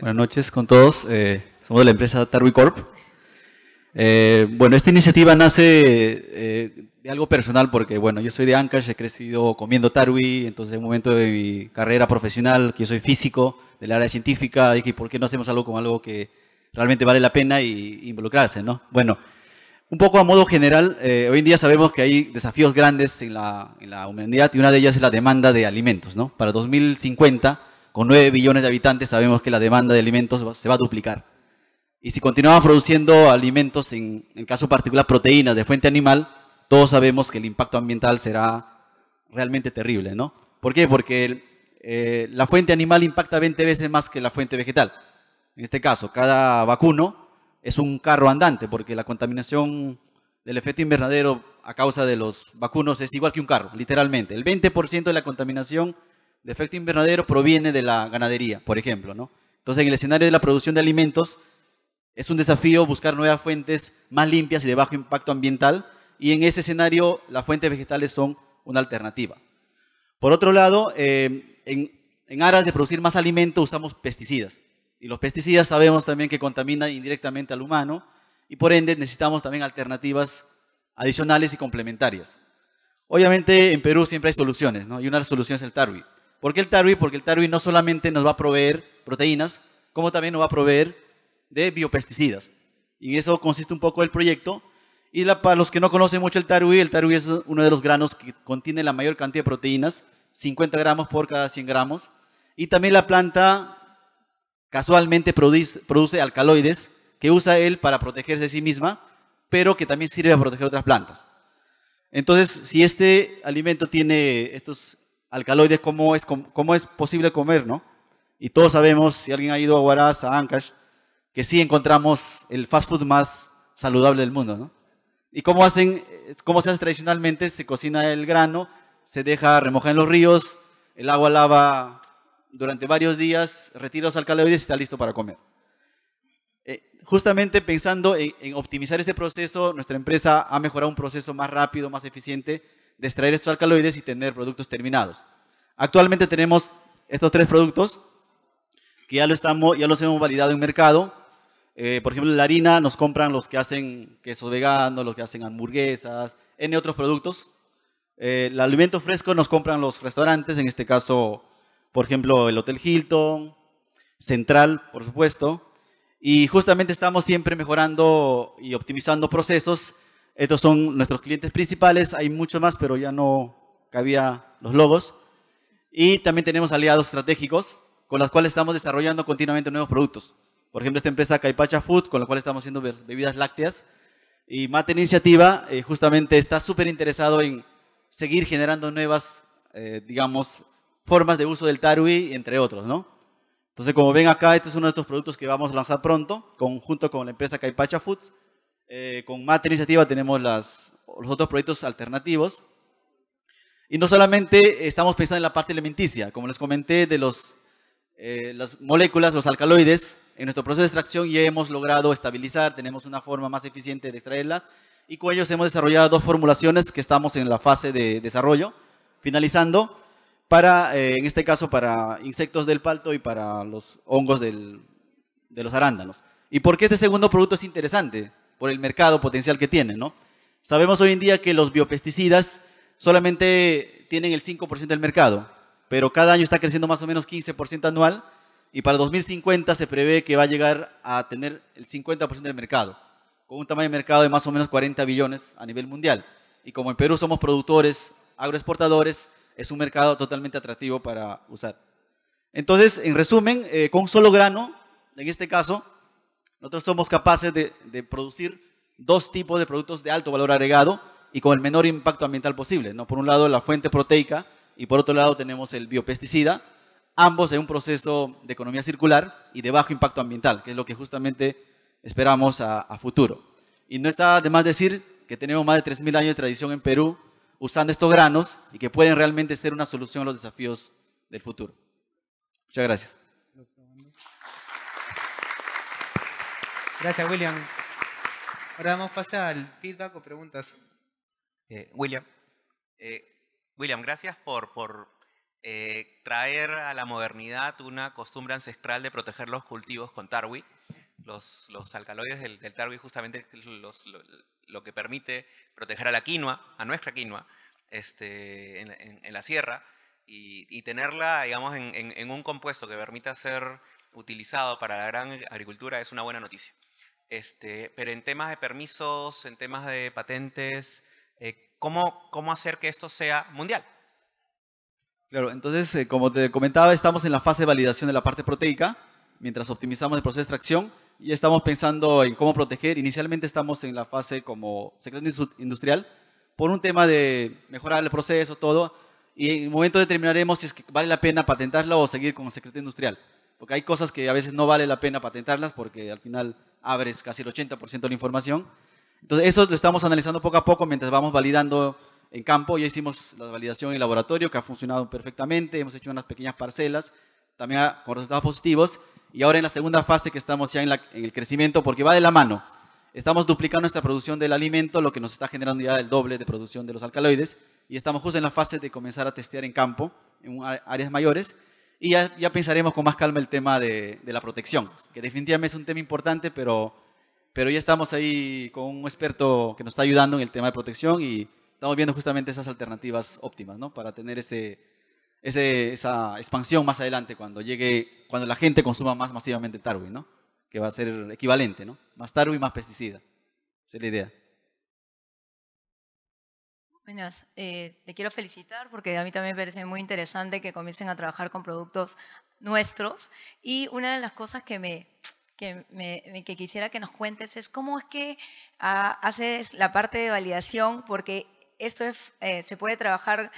Buenas noches con todos. Eh, somos de la empresa Tarwi Eh, bueno, esta iniciativa nace eh, de algo personal porque, bueno, yo soy de Ancash, he crecido comiendo tarwi, entonces en un momento de mi carrera profesional, que yo soy físico del área científica, dije, ¿por qué no hacemos algo con algo que realmente vale la pena y involucrarse, no? Bueno, un poco a modo general, eh, hoy en día sabemos que hay desafíos grandes en la, en la, humanidad y una de ellas es la demanda de alimentos, ¿no? Para 2050 con 9 billones de habitantes sabemos que la demanda de alimentos se va a duplicar. Y si continuamos produciendo alimentos, en, el caso particular proteínas de fuente animal, todos sabemos que el impacto ambiental será realmente terrible, ¿no? ¿Por qué? Porque eh, la fuente animal impacta 20 veces más que la fuente vegetal. En este caso, cada vacuno es un carro andante, porque la contaminación del efecto invernadero a causa de los vacunos es igual que un carro, literalmente. El 20% de la contaminación de efecto invernadero proviene de la ganadería, por ejemplo, ¿no? Entonces, en el escenario de la producción de alimentos, es un desafío buscar nuevas fuentes más limpias y de bajo impacto ambiental, y en ese escenario las fuentes vegetales son una alternativa. Por otro lado, eh, en, aras de producir más alimentos usamos pesticidas, y los pesticidas sabemos también que contaminan indirectamente al humano, y por ende necesitamos también alternativas adicionales y complementarias. Obviamente en Perú siempre hay soluciones, ¿no? y una de las soluciones es el Tarwi. ¿Por qué el tarwi? Porque el tarwi no solamente nos va a proveer proteínas, como también nos va a proveer de biopesticidas. Y eso consiste un poco el proyecto. Y la, para los que no conocen mucho el tarwi, el tarwi es uno de los granos que contiene la mayor cantidad de proteínas, 50 gramos por cada 100 gramos. Y también la planta casualmente produce, produce alcaloides que usa él para protegerse de sí misma, pero que también sirve para proteger otras plantas. Entonces, si este alimento tiene estos Alcaloides, cómo es, cómo es posible comer, ¿no? Y todos sabemos, si alguien ha ido a Huaraz, a Ancash, que sí encontramos el fast food más saludable del mundo, ¿no? ¿Y cómo, hacen, eh, cómo se hace tradicionalmente? Se cocina el grano, se deja remojar en los ríos, el agua lava durante varios días, retira los alcaloides y está listo para comer. Eh, justamente pensando en optimizar ese proceso, nuestra empresa ha mejorado un proceso más rápido, más eficiente, de extraer estos alcaloides y tener productos terminados. Actualmente tenemos estos tres productos que ya, lo estamos, ya los hemos validado en mercado. Eh, por ejemplo, la harina nos compran los que hacen queso vegano, los que hacen hamburguesas, en otros productos. Eh, el alimento fresco nos compran los restaurantes, en este caso, por ejemplo, el Hotel Hilton, Central, por supuesto. Y justamente estamos siempre mejorando y optimizando procesos estos son nuestros clientes principales, hay mucho más, pero ya no cabía los logos. Y también tenemos aliados estratégicos con los cuales estamos desarrollando continuamente nuevos productos. Por ejemplo, esta empresa Caipacha Food, con la cual estamos haciendo bebidas lácteas. Y Mate Iniciativa eh, justamente está súper interesado en seguir generando nuevas, eh, digamos, formas de uso del tarwi, entre otros, Entonces, como ven acá, este es uno de estos productos que vamos a lanzar pronto, conjunto junto con la empresa Caipacha Foods eh, con Mate Iniciativa tenemos los otros proyectos alternativos. Y no solamente estamos pensando en la parte alimenticia, como les comenté, de eh, las moléculas, los alcaloides, en nuestro proceso de extracción ya hemos logrado estabilizar, tenemos una forma más eficiente de extraerla y con ellos hemos desarrollado dos formulaciones que estamos en la fase de desarrollo, finalizando, para, eh, en este caso, para insectos del palto y para los hongos de los arándanos. ¿Y por qué este segundo producto es interesante? por el mercado potencial que tiene. ¿no? Sabemos hoy en día que los biopesticidas solamente tienen el 5% del mercado, pero cada año está creciendo más o menos 15% anual y para 2050 se prevé que va a llegar a tener el 50% del mercado, con un tamaño de mercado de más o menos 40 billones a nivel mundial. Y como en Perú somos productores, agroexportadores, es un mercado totalmente atractivo para usar. Entonces, en resumen, eh, con solo grano, en este caso, nosotros somos capaces de, producir dos tipos de productos de alto valor agregado y con el menor impacto ambiental posible. ¿no? Por un lado, la fuente proteica y por otro lado tenemos el biopesticida, ambos en un proceso de economía circular y de bajo impacto ambiental, que es lo que justamente esperamos a, a futuro. Y no está de más decir que tenemos más de 3.000 años de tradición en Perú usando estos granos y que pueden realmente ser una solución a los desafíos del futuro. Muchas gracias. Gracias, William. Ahora vamos a pasar al feedback o preguntas. Eh, William. Eh, William, gracias por, por eh, traer a la modernidad una costumbre ancestral de proteger los cultivos con tarwi. Los, los alcaloides del, del tarwi justamente los, lo, que permite proteger a la quinoa, a nuestra quinoa, este, en, la sierra, y, tenerla, digamos, en, en un compuesto que permita ser utilizado para la gran agricultura es una buena noticia. Este, pero en temas de permisos, en temas de patentes, eh, ¿cómo, hacer que esto sea mundial? Claro, entonces, eh, como te comentaba, estamos en la fase de validación de la parte proteica, mientras optimizamos el proceso de extracción y estamos pensando en cómo proteger. Inicialmente estamos en la fase como secreto industrial, por un tema de mejorar el proceso, todo, y en un momento determinaremos si vale la pena patentarla o seguir como secreto industrial. Porque hay cosas que a veces no vale la pena patentarlas porque al final abres casi el 80% de la información. Entonces, eso lo estamos analizando poco a poco mientras vamos validando en campo. Ya hicimos la validación en laboratorio, que ha funcionado perfectamente. Hemos hecho unas pequeñas parcelas, también con resultados positivos. Y ahora en la segunda fase que estamos ya en, en el crecimiento, porque va de la mano. Estamos duplicando nuestra producción del alimento, lo que nos está generando ya el doble de producción de los alcaloides. Y estamos justo en la fase de comenzar a testear en campo, en áreas mayores. Y ya, ya pensaremos con más calma el tema de, de, la protección, que definitivamente es un tema importante, pero, pero ya estamos ahí con un experto que nos está ayudando en el tema de protección y estamos viendo justamente esas alternativas óptimas, ¿no? Para tener ese, ese, esa expansión más adelante cuando llegue, cuando la gente consuma más masivamente Tarwi, ¿no? Que va a ser equivalente, ¿no? Más Tarwi, más pesticida. Esa es la idea. Buenas, eh, te quiero felicitar porque a mí también me parece muy interesante que comiencen a trabajar con productos nuestros y una de las cosas que me que, quisiera que nos cuentes es cómo es que ah, haces la parte de validación porque esto eh, se puede trabajar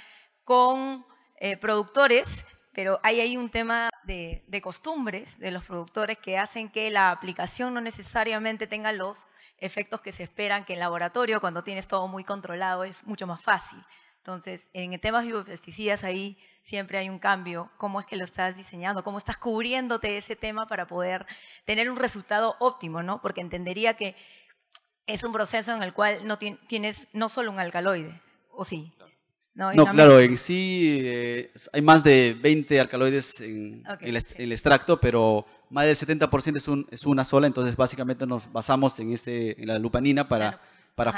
con eh, productores pero hay ahí un tema de, costumbres de los productores que hacen que la aplicación no necesariamente tenga los efectos que se esperan, que en laboratorio, cuando tienes todo muy controlado, es mucho más fácil. Entonces, en temas biopesticidas ahí siempre hay un cambio. ¿Cómo es que lo estás diseñando? ¿Cómo estás cubriéndote ese tema para poder tener un resultado óptimo? ¿no? Porque entendería que es un proceso en el cual no tienes no solo un alcaloide, ¿o sí? No, claro, en sí eh, hay más de 20 alcaloides en, el, extracto, pero más del 70% es, un, es, una sola, entonces básicamente nos basamos en, este, la lupanina para,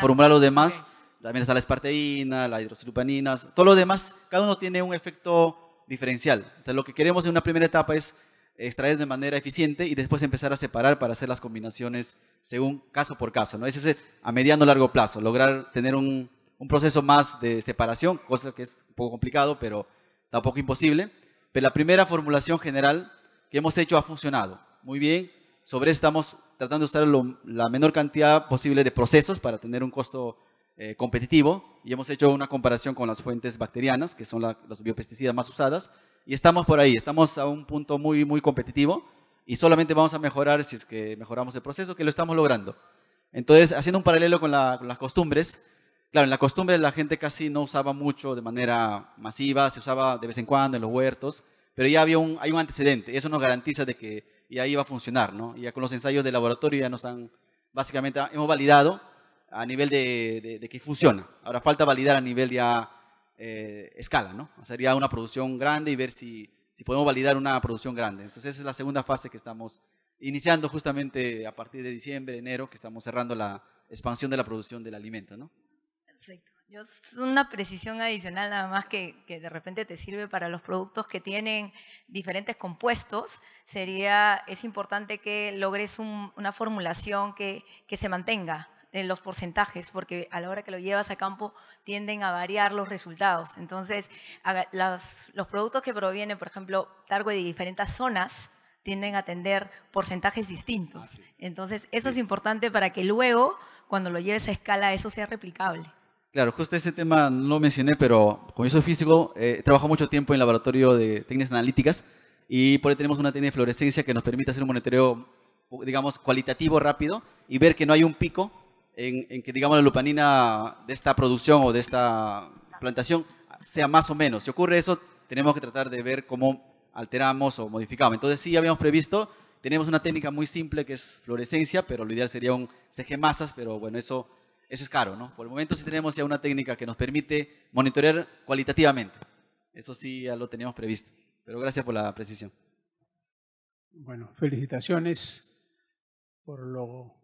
formular los demás. También está la esparteína, la hidroxilupanina, todo lo demás, cada uno tiene un efecto diferencial. Entonces lo que queremos en una primera etapa es extraer de manera eficiente y después empezar a separar para hacer las combinaciones según caso por caso. ¿no? Ese es a mediano largo plazo, lograr tener un, un proceso más de separación, cosa que es un poco complicado, pero tampoco imposible. Pero la primera formulación general que hemos hecho ha funcionado muy bien. Sobre eso estamos tratando de usar la menor cantidad posible de procesos para tener un costo eh, competitivo y hemos hecho una comparación con las fuentes bacterianas, que son las los biopesticidas más usadas, y estamos por ahí, estamos a un punto muy, muy competitivo y solamente vamos a mejorar si es que mejoramos el proceso, que lo estamos logrando. Entonces, haciendo un paralelo con las costumbres, Claro, en la costumbre la gente casi no usaba mucho de manera masiva, se usaba de vez en cuando en los huertos, pero ya había un, hay un antecedente, y eso nos garantiza de que ya iba a funcionar, ¿no? Y ya con los ensayos de laboratorio ya nos han, básicamente, hemos validado a nivel de, que funciona. Ahora falta validar a nivel ya eh, escala, ¿no? Hacer ya una producción grande y ver si, si podemos validar una producción grande. Entonces esa es la segunda fase que estamos iniciando justamente a partir de diciembre, enero, que estamos cerrando la expansión de la producción del alimento, ¿no? Perfecto. Yo es una precisión adicional nada más que, de repente te sirve para los productos que tienen diferentes compuestos. Sería, es importante que logres una formulación que, se mantenga en los porcentajes, porque a la hora que lo llevas a campo tienden a variar los resultados. Entonces, los, productos que provienen, por ejemplo, de diferentes zonas, tienden a atender porcentajes distintos. Ah, Entonces, eso es importante para que luego, cuando lo lleves a escala, eso sea replicable. Claro, justo ese tema no lo mencioné, pero como yo soy físico, eh, trabajo mucho tiempo en el laboratorio de técnicas analíticas y por ahí tenemos una técnica de fluorescencia que nos permite hacer un monitoreo, digamos, cualitativo rápido y ver que no hay un pico en, en que, digamos, la lupanina de esta producción o de esta plantación sea más o menos. Si ocurre eso, tenemos que tratar de ver cómo alteramos o modificamos. Entonces sí habíamos previsto, tenemos una técnica muy simple que es fluorescencia, pero lo ideal sería un CG masas, pero bueno, eso eso es caro, ¿no? Por el momento sí tenemos ya una técnica que nos permite monitorear cualitativamente. Eso sí ya lo teníamos previsto. Pero gracias por la precisión. Bueno, felicitaciones por lo,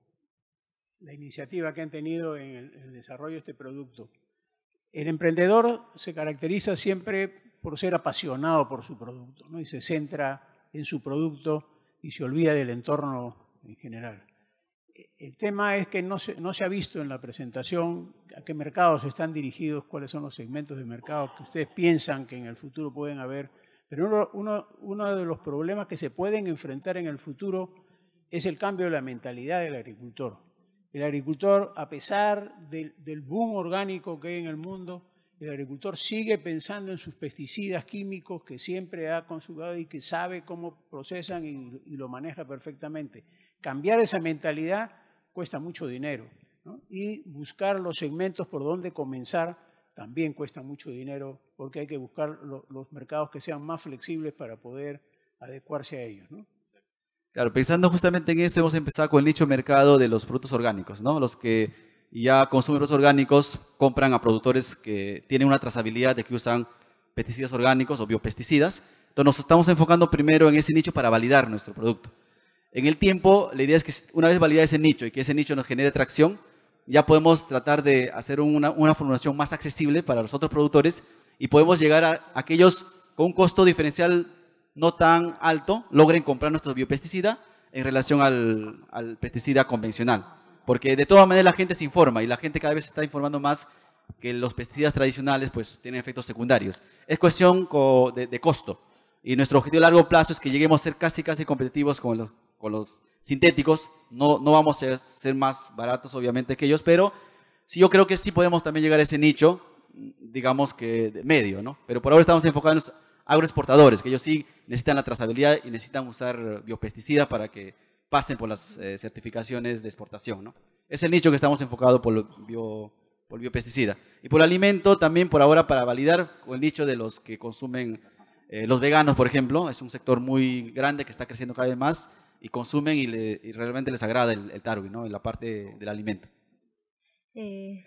la iniciativa que han tenido en el, el desarrollo de este producto. El emprendedor se caracteriza siempre por ser apasionado por su producto ¿no? y se centra en su producto y se olvida del entorno en general. El tema es que no se, ha visto en la presentación a qué mercados están dirigidos, cuáles son los segmentos de mercado que ustedes piensan que en el futuro pueden haber. Pero uno, de los problemas que se pueden enfrentar en el futuro es el cambio de la mentalidad del agricultor. El agricultor, a pesar del, boom orgánico que hay en el mundo, el agricultor sigue pensando en sus pesticidas químicos que siempre ha consumido y que sabe cómo procesan y, lo maneja perfectamente. Cambiar esa mentalidad cuesta mucho dinero y buscar los segmentos por donde comenzar también cuesta mucho dinero porque hay que buscar los mercados que sean más flexibles para poder adecuarse a ellos. Claro, pensando justamente en eso, hemos empezado con el nicho mercado de los productos orgánicos, Los que ya consumen productos orgánicos compran a productores que tienen una trazabilidad de que usan pesticidas orgánicos o biopesticidas. Entonces nos estamos enfocando primero en ese nicho para validar nuestro producto. En el tiempo, la idea es que una vez validado ese nicho y que ese nicho nos genere tracción, ya podemos tratar de hacer una, formulación más accesible para los otros productores y podemos llegar a aquellos con un costo diferencial no tan alto, logren comprar nuestro biopesticida en relación al, pesticida convencional. Porque de todas maneras la gente se informa y la gente cada vez se está informando más que los pesticidas tradicionales pues tienen efectos secundarios. Es cuestión de, de costo. Y nuestro objetivo a largo plazo es que lleguemos a ser casi, casi competitivos con los con los sintéticos. No, vamos a ser más baratos, obviamente, que ellos, pero sí, yo creo que sí podemos también llegar a ese nicho, digamos que de medio, ¿no? Pero por ahora estamos enfocados en los agroexportadores, que ellos sí necesitan la trazabilidad y necesitan usar biopesticida para que pasen por las eh, certificaciones de exportación, ¿no? Es el nicho que estamos enfocados por, lo bio, por biopesticida. Y por alimento también por ahora para validar el nicho de los que consumen eh, los veganos, por ejemplo, es un sector muy grande que está creciendo cada vez más y consumen y, realmente les agrada el, el tarwi, ¿no? la parte del alimento. Eh,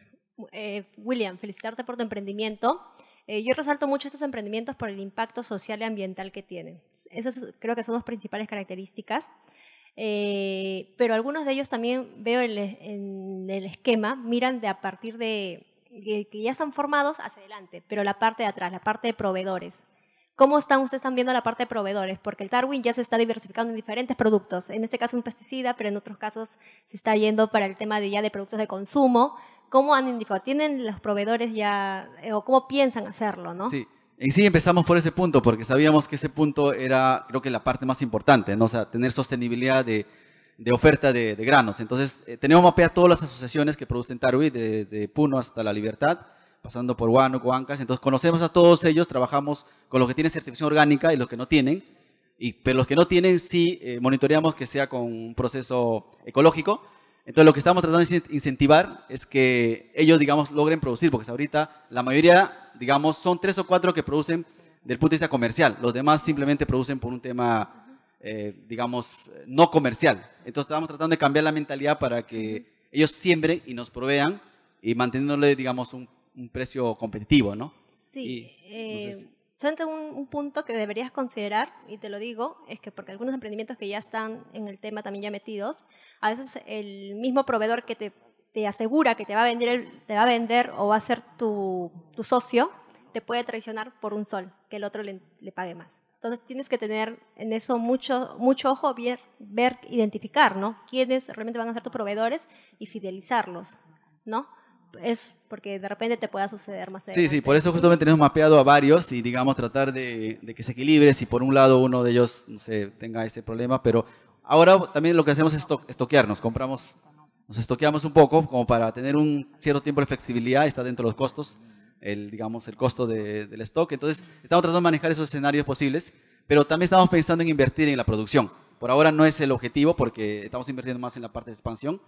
eh, William, felicitarte por tu emprendimiento. Eh, yo resalto mucho estos emprendimientos por el impacto social y ambiental que tienen. Esas creo que son dos principales características. pero algunos de ellos también veo en, en, el esquema, miran de a partir de que, ya están formados hacia adelante, pero la parte de atrás, la parte de proveedores. ¿Cómo están ustedes viendo la parte de proveedores? Porque el Tarwin ya se está diversificando en diferentes productos. En este caso un pesticida, pero en otros casos se está yendo para el tema de ya de productos de consumo. ¿Cómo han indicado? ¿Tienen los proveedores ya eh, o cómo piensan hacerlo, no? Sí. En sí empezamos por ese punto porque sabíamos que ese punto era creo que la parte más importante, ¿no? O sea, tener sostenibilidad de, de oferta de, de, granos. Entonces, eh, tenemos mapeado todas las asociaciones que producen Tarwin, de, de Puno hasta La Libertad, pasando por Huánuco, Ancash. Entonces conocemos a todos ellos, trabajamos con los que tienen certificación orgánica y los que no tienen. Y, pero los que no tienen sí eh, monitoreamos que sea con un proceso ecológico. Entonces lo que estamos tratando de incentivar es que ellos, digamos, logren producir, porque ahorita la mayoría, digamos, son tres o cuatro que producen del punto de vista comercial. Los demás simplemente producen por un tema, eh, digamos, no comercial. Entonces estamos tratando de cambiar la mentalidad para que ellos siembren y nos provean y manteniéndole, digamos, un un precio competitivo, ¿no? Sí. Y, eh, un, punto que deberías considerar, y te lo digo, es que porque algunos emprendimientos que ya están en el tema también ya metidos, a veces el mismo proveedor que te, asegura que te va a vender, te va a vender o va a ser tu, socio, te puede traicionar por un sol, que el otro le, pague más. Entonces tienes que tener en eso mucho, mucho ojo, ver, ver, identificar, ¿no? Quiénes realmente van a ser tus proveedores y fidelizarlos, ¿no? es porque de repente te pueda suceder más. Adelante. Sí, sí, por eso justamente tenemos mapeado a varios y digamos tratar de, que se equilibre si por un lado uno de ellos se tenga ese problema, pero ahora también lo que hacemos es estoquearnos, compramos, nos estoqueamos un poco como para tener un cierto tiempo de flexibilidad, está dentro de los costos, el, digamos, el costo del stock, entonces estamos tratando de manejar esos escenarios posibles, pero también estamos pensando en invertir en la producción. Por ahora no es el objetivo porque estamos invirtiendo más en la parte de expansión,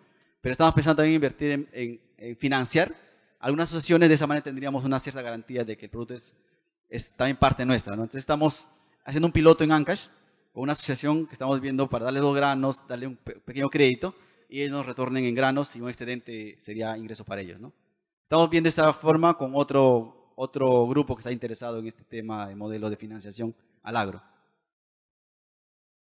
pero estamos pensando también en invertir en, financiar algunas asociaciones, de esa manera tendríamos una cierta garantía de que el producto es, también parte nuestra. Entonces estamos haciendo un piloto en Ancash, con una asociación que estamos viendo para darle los granos, darle un pequeño crédito, y ellos nos retornen en granos y un excedente sería ingreso para ellos. ¿no? Estamos viendo esta forma con otro, otro grupo que está interesado en este tema de modelo de financiación al agro.